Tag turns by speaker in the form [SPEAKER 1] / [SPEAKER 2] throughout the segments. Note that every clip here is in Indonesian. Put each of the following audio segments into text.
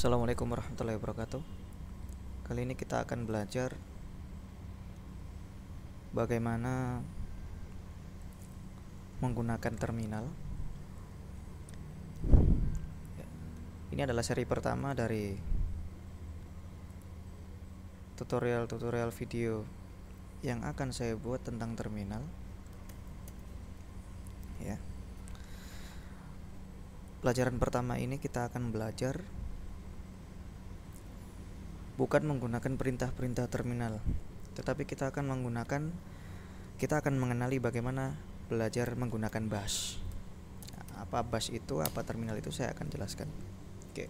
[SPEAKER 1] Assalamualaikum warahmatullahi wabarakatuh Kali ini kita akan belajar Bagaimana Menggunakan terminal Ini adalah seri pertama dari Tutorial-tutorial video Yang akan saya buat tentang terminal Ya Pelajaran pertama ini kita akan belajar bukan menggunakan perintah-perintah terminal, tetapi kita akan menggunakan kita akan mengenali bagaimana belajar menggunakan bash. Apa bash itu, apa terminal itu saya akan jelaskan. Oke.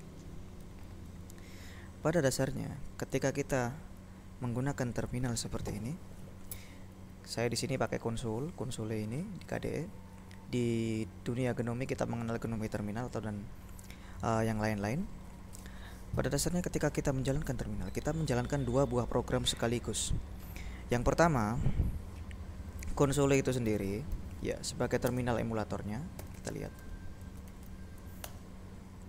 [SPEAKER 1] Pada dasarnya, ketika kita menggunakan terminal seperti ini, saya di sini pakai konsul, konsul ini di KDE. Di dunia genomi kita mengenal genomi terminal atau dan uh, yang lain-lain pada dasarnya ketika kita menjalankan terminal, kita menjalankan dua buah program sekaligus. Yang pertama, konsole itu sendiri, ya sebagai terminal emulatornya, kita lihat.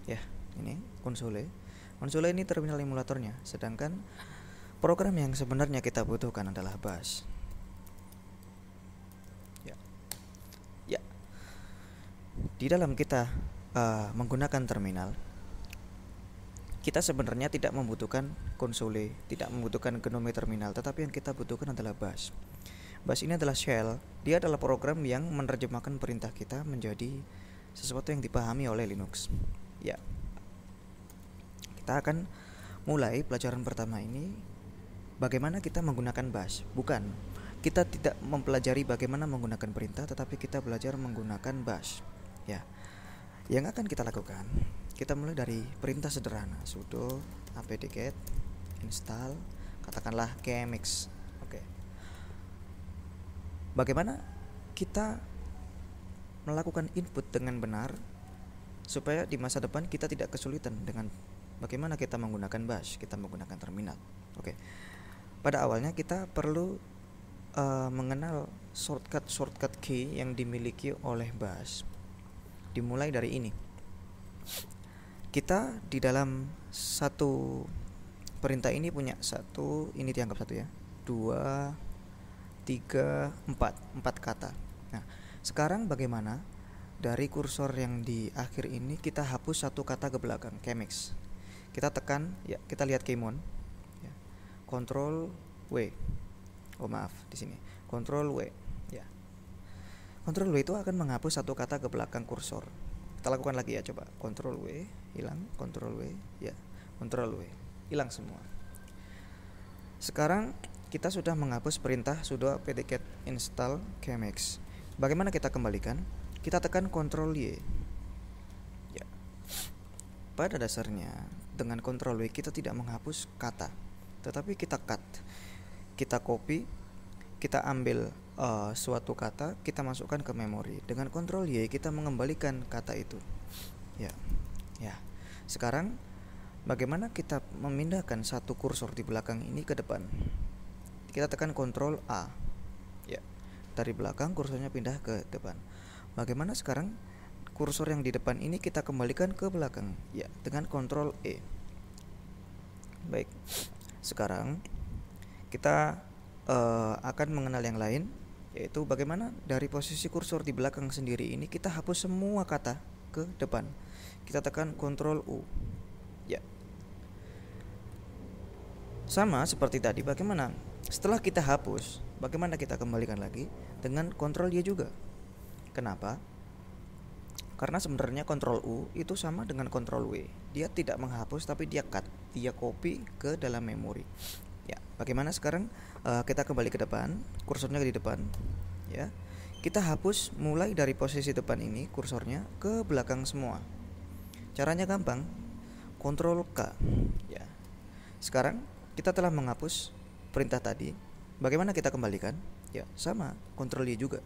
[SPEAKER 1] Ya, ini konsole. Konsole ini terminal emulatornya, sedangkan program yang sebenarnya kita butuhkan adalah bus. Ya. Ya. Di dalam kita uh, menggunakan terminal, kita sebenarnya tidak membutuhkan konsole, tidak membutuhkan genome terminal, tetapi yang kita butuhkan adalah bash. Bash ini adalah shell, dia adalah program yang menerjemahkan perintah kita menjadi sesuatu yang dipahami oleh Linux. Ya. Kita akan mulai pelajaran pertama ini bagaimana kita menggunakan bash. Bukan kita tidak mempelajari bagaimana menggunakan perintah, tetapi kita belajar menggunakan bash. Ya. Yang akan kita lakukan kita mulai dari perintah sederhana sudo apt-get install katakanlah kmx oke okay. bagaimana kita melakukan input dengan benar supaya di masa depan kita tidak kesulitan dengan bagaimana kita menggunakan bash kita menggunakan terminal oke okay. pada awalnya kita perlu uh, mengenal shortcut shortcut key yang dimiliki oleh bash dimulai dari ini kita di dalam satu perintah ini punya satu ini dianggap satu ya dua tiga empat empat kata nah sekarang bagaimana dari kursor yang di akhir ini kita hapus satu kata ke belakang chemix kita tekan ya kita lihat kemon ya. control w oh maaf di sini control w ya control w itu akan menghapus satu kata ke belakang kursor kita lakukan lagi ya coba kontrol W hilang kontrol W ya kontrol W hilang semua sekarang kita sudah menghapus perintah sudo apt-get install kmx bagaimana kita kembalikan kita tekan control Y ya. pada dasarnya dengan kontrol W kita tidak menghapus kata tetapi kita cut kita copy kita ambil uh, suatu kata kita masukkan ke memori dengan kontrol Y kita mengembalikan kata itu ya ya sekarang bagaimana kita memindahkan satu kursor di belakang ini ke depan kita tekan kontrol A ya dari belakang kursornya pindah ke depan bagaimana sekarang kursor yang di depan ini kita kembalikan ke belakang ya dengan kontrol E baik sekarang kita uh, akan mengenal yang lain yaitu bagaimana dari posisi kursor di belakang sendiri ini kita hapus semua kata ke depan. Kita tekan Ctrl U. Ya. Sama seperti tadi bagaimana? Setelah kita hapus, bagaimana kita kembalikan lagi dengan Ctrl Y juga. Kenapa? Karena sebenarnya Ctrl U itu sama dengan Ctrl W. Dia tidak menghapus tapi dia cut, dia copy ke dalam memori. Ya, bagaimana sekarang? uh, kita kembali ke depan kursornya di depan ya kita hapus mulai dari posisi depan ini kursornya ke belakang semua caranya gampang kontrol K ya sekarang kita telah menghapus perintah tadi bagaimana kita kembalikan ya sama kontrol Y juga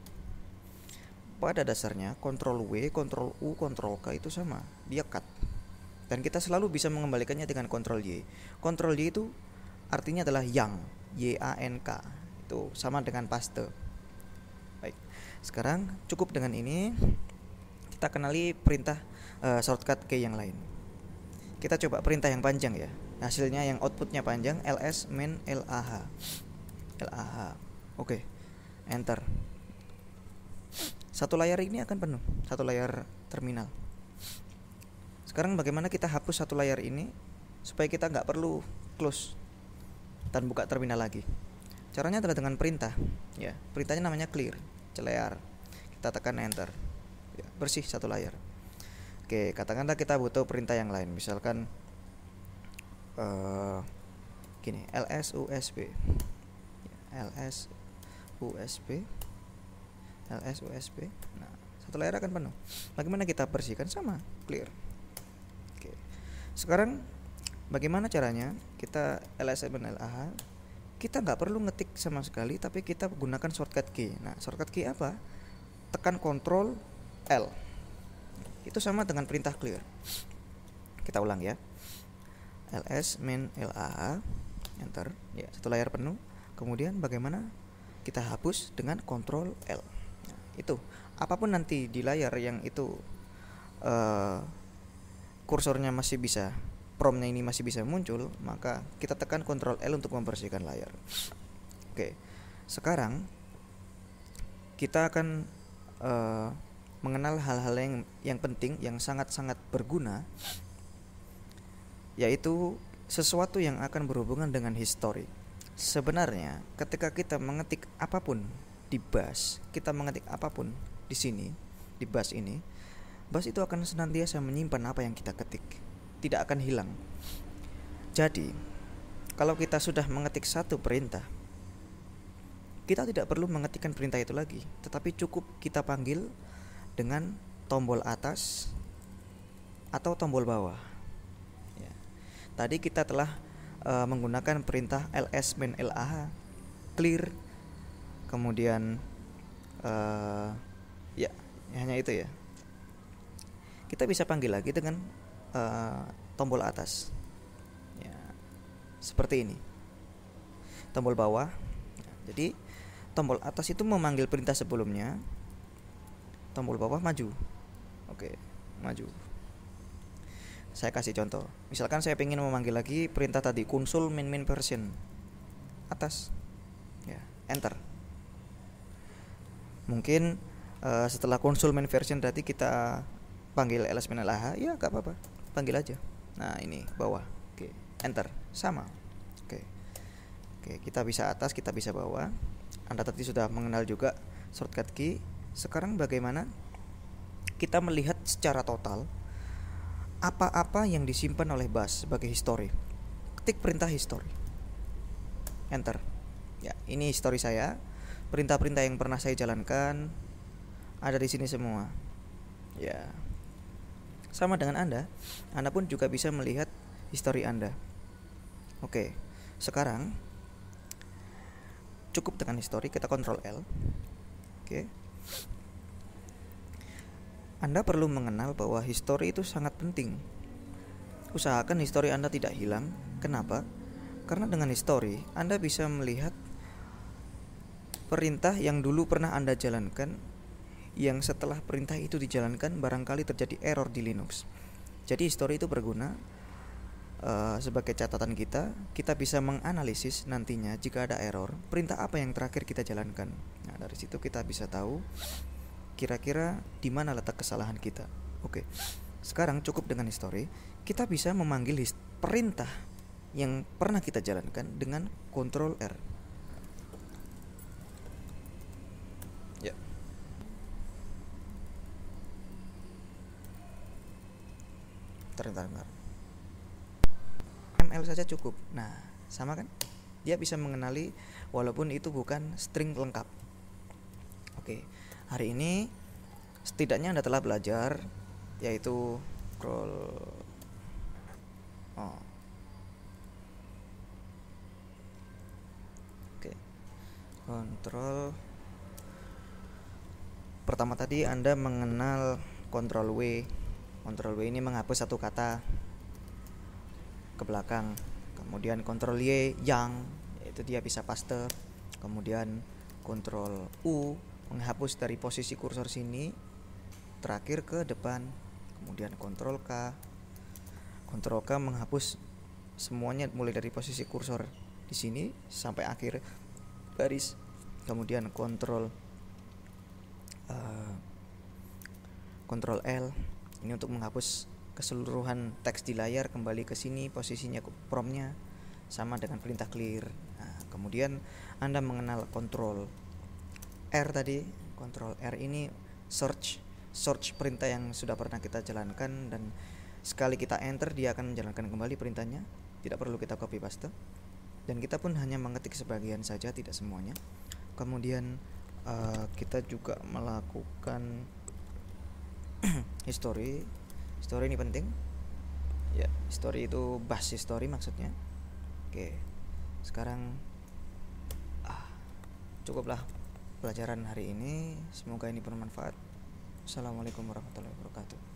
[SPEAKER 1] pada dasarnya kontrol W, kontrol U, kontrol K itu sama dia cut dan kita selalu bisa mengembalikannya dengan kontrol Y kontrol Y itu artinya adalah yang YANK itu sama dengan paste baik sekarang cukup dengan ini kita kenali perintah uh, shortcut key yang lain kita coba perintah yang panjang ya hasilnya yang outputnya panjang ls min lah lah oke okay. enter satu layar ini akan penuh satu layar terminal sekarang bagaimana kita hapus satu layar ini supaya kita nggak perlu close dan buka terminal lagi. Caranya adalah dengan perintah. Ya, perintahnya namanya clear, clear. Kita tekan enter. Ya, bersih satu layar. Oke, katakanlah kita butuh perintah yang lain, misalkan uh, gini, ls usb, ya, ls usb, ls usb. Nah, satu layar akan penuh. Bagaimana kita bersihkan sama clear. Oke, sekarang Bagaimana caranya? Kita LSM dan LAH kita nggak perlu ngetik sama sekali tapi kita gunakan shortcut key. Nah, shortcut key apa? Tekan Ctrl L. Itu sama dengan perintah clear. Kita ulang ya. LS min LAH enter ya satu layar penuh. Kemudian bagaimana kita hapus dengan Ctrl L. Nah, itu apapun nanti di layar yang itu uh, kursornya masih bisa promnya ini masih bisa muncul, maka kita tekan Ctrl L untuk membersihkan layar. Oke, sekarang kita akan uh, mengenal hal-hal yang yang penting, yang sangat-sangat berguna, yaitu sesuatu yang akan berhubungan dengan history. Sebenarnya, ketika kita mengetik apapun di bus, kita mengetik apapun di sini, di bus ini, bus itu akan senantiasa menyimpan apa yang kita ketik tidak akan hilang. Jadi, kalau kita sudah mengetik satu perintah, kita tidak perlu mengetikkan perintah itu lagi, tetapi cukup kita panggil dengan tombol atas atau tombol bawah. Ya. Tadi kita telah uh, menggunakan perintah ls min lah clear, kemudian uh, ya hanya itu ya. Kita bisa panggil lagi dengan Eh, tombol atas ya, seperti ini tombol bawah ya, jadi tombol atas itu memanggil perintah sebelumnya tombol bawah maju oke maju saya kasih contoh misalkan saya ingin memanggil lagi perintah tadi konsul min min person atas ya enter mungkin uh, setelah konsul min version berarti kita panggil ls min lh ya gak apa-apa panggil aja nah ini bawah oke enter sama oke oke kita bisa atas kita bisa bawah anda tadi sudah mengenal juga shortcut key sekarang bagaimana kita melihat secara total apa-apa yang disimpan oleh bus sebagai history ketik perintah history enter ya ini history saya perintah-perintah yang pernah saya jalankan ada di sini semua ya sama dengan Anda, Anda pun juga bisa melihat histori Anda. Oke, sekarang cukup dengan histori, kita kontrol L. Oke. Anda perlu mengenal bahwa histori itu sangat penting. Usahakan histori Anda tidak hilang. Kenapa? Karena dengan histori, Anda bisa melihat perintah yang dulu pernah Anda jalankan yang setelah perintah itu dijalankan barangkali terjadi error di Linux. Jadi histori itu berguna uh, sebagai catatan kita. Kita bisa menganalisis nantinya jika ada error, perintah apa yang terakhir kita jalankan. Nah, dari situ kita bisa tahu kira-kira di mana letak kesalahan kita. Oke. Sekarang cukup dengan histori. kita bisa memanggil perintah yang pernah kita jalankan dengan kontrol R. ntar ml saja cukup nah sama kan dia bisa mengenali walaupun itu bukan string lengkap oke hari ini setidaknya anda telah belajar yaitu scroll oh. oke kontrol pertama tadi anda mengenal kontrol W Ctrl W ini menghapus satu kata ke belakang. Kemudian Ctrl Y yang itu dia bisa paste. Kemudian Ctrl U menghapus dari posisi kursor sini terakhir ke depan. Kemudian Ctrl K. Ctrl K menghapus semuanya mulai dari posisi kursor di sini sampai akhir baris. Kemudian Ctrl uh, eh, L ini untuk menghapus keseluruhan teks di layar kembali ke sini posisinya promnya sama dengan perintah clear nah, kemudian anda mengenal kontrol R tadi kontrol R ini search search perintah yang sudah pernah kita jalankan dan sekali kita enter dia akan menjalankan kembali perintahnya tidak perlu kita copy paste dan kita pun hanya mengetik sebagian saja tidak semuanya kemudian uh, kita juga melakukan history history ini penting ya yeah. history itu bahas history maksudnya oke sekarang ah, cukuplah pelajaran hari ini semoga ini bermanfaat assalamualaikum warahmatullahi wabarakatuh